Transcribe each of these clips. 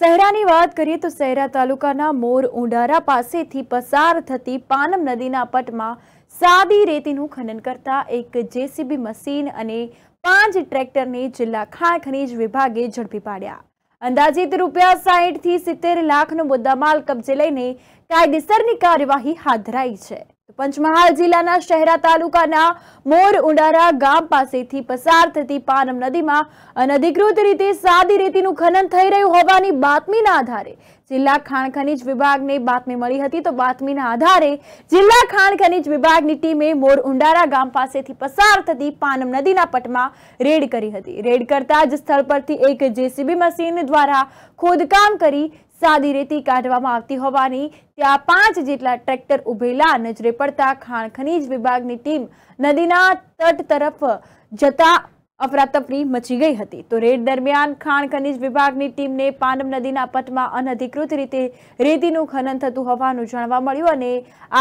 શહેરાની વાત કરીએ તો શહેરા તાલુકાના મોર ઉંડારા પાસેથી પસાર થતી પાનમ નદીના પટમાં સાદી રેતીનું ખનન કરતા એક જેસીબી મશીન અને પાંચ ટ્રેક્ટરને જિલ્લા ખાણ ખનીજ વિભાગે ઝડપી પાડ્યા અંદાજિત રૂપિયા સાહીઠથી સિત્તેર લાખનો મુદ્દામાલ કબજે લઈને કાયદેસરની કાર્યવાહી હાથ ધરાઈ છે પંચમહાલ જિલ્લાના શહેરા તાલુકાના મોર ઉંડારા ગામ પાસેથી પસાર થતી પાનમ નદીમાં અનધિકૃત રીતે સાદી રેતીનું ખનન થઈ રહ્યું હોવાની બાતમીના આધારે જિલ્લા ખાણ ખનીજ વિભાગને બાતમી મળી હતી તો બાતમીના આધારે જિલ્લા ખાણ ખનીજ વિભાગની ટીમે મોર ઉંડારા ગામ પાસેથી પસાર થતી પાનમ નદીના પટમાં રેડ કરી હતી રેડ કરતા જ સ્થળ પરથી એક જેસીબી મશીન દ્વારા ખોદકામ કરી સાદી રેતી કાઢવામાં આવતી હોવાની ત્યાં પાંચ જેટલા ટ્રેક્ટર ઉભેલા નજરે પડતા ખાણ ખનીજ વિભાગની ટીમ નદીના તટ તરફ જતા અફરાતફરી મચી ગઈ હતી તો રેડ દરમિયાન ખાણ ખનીજ વિભાગની ટીમને પાનમ નદીના પટમાં અનધિકૃત રીતે રેતીનું ખનન થતું હોવાનું જાણવા મળ્યું અને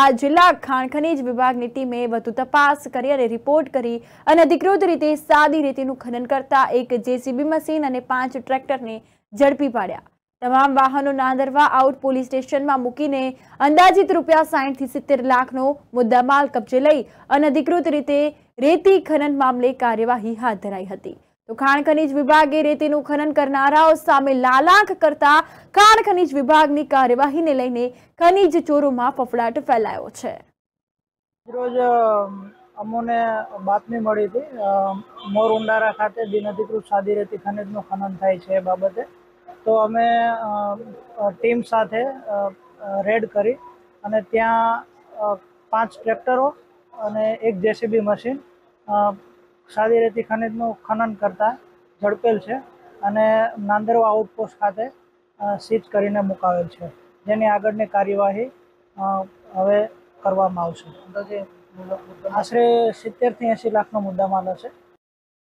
આ જિલ્લા ખાણ ખનીજ વિભાગની ટીમે વધુ તપાસ કરી અને રિપોર્ટ કરી અનધિકૃત રીતે સાદી રેતીનું ખનન કરતા એક જેસીબી મશીન અને પાંચ ટ્રેક્ટરને ઝડપી પાડ્યા તમામ વાહનો નાંદરવા આઉટ પોલીસ સ્ટેશનમાં મૂકીને અંદાજિત રૂપિયા સાહીઠથી સિત્તેર લાખનો મુદ્દામાલ કબજે લઈ અનધિકૃત રીતે રેતી ખનન મામલે કાર્યવાહી હાથ ધરાઈ હતી તો ખાણ ખનીજ વિભાગે રેતીનું ખનન કરનારાઓ સામે લાલાંક કરતા ખાણ ખનીજ વિભાગની કાર્યવાહીને લઈને ખનીજ ચોરોમાં ફફડાટ ફેલાયો છે રોજ અમોને બાતમી મળી હતી મોર ઉંડારા ખાતે બિનઅધિકૃત સાદી રેતી ખનીજનું ખનન થાય છે એ બાબતે તો અમે ટીમ સાથે રેડ કરી અને ત્યાં પાંચ ટ્રેક્ટરો અને એક જેસીબી મશીન સાદી રેતી ખનીજનું ખનન કરતા ઝડપેલ છે અને નાંદરવા આઉટપોસ્ટ ખાતે સીચ કરીને મુકાવેલ છે જેની આગળની કાર્યવાહી હવે કરવામાં આવશે આશરે સિત્તેરથી એંશી લાખનો મુદ્દામાલ હશે